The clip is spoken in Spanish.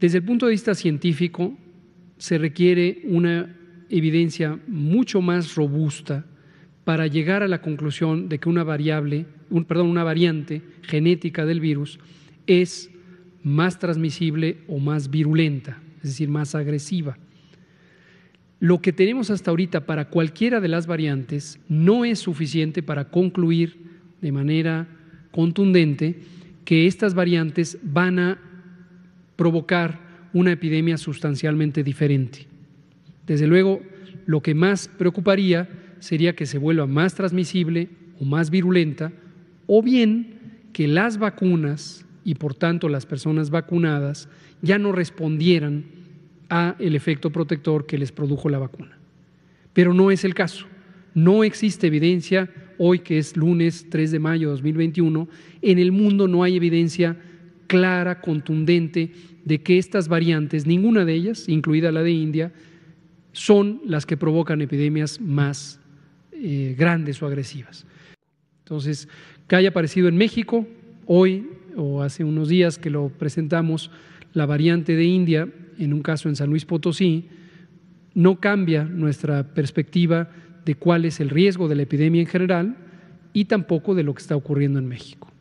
Desde el punto de vista científico, se requiere una evidencia mucho más robusta para llegar a la conclusión de que una variable, perdón, una variante genética del virus es más transmisible o más virulenta, es decir, más agresiva. Lo que tenemos hasta ahorita para cualquiera de las variantes no es suficiente para concluir de manera contundente que estas variantes van a provocar una epidemia sustancialmente diferente. Desde luego, lo que más preocuparía sería que se vuelva más transmisible o más virulenta, o bien que las vacunas y por tanto las personas vacunadas ya no respondieran a el efecto protector que les produjo la vacuna. Pero no es el caso. No existe evidencia hoy que es lunes 3 de mayo de 2021, en el mundo no hay evidencia clara, contundente, de que estas variantes, ninguna de ellas, incluida la de India, son las que provocan epidemias más eh, grandes o agresivas. Entonces, que haya aparecido en México hoy o hace unos días que lo presentamos, la variante de India, en un caso en San Luis Potosí, no cambia nuestra perspectiva de cuál es el riesgo de la epidemia en general y tampoco de lo que está ocurriendo en México.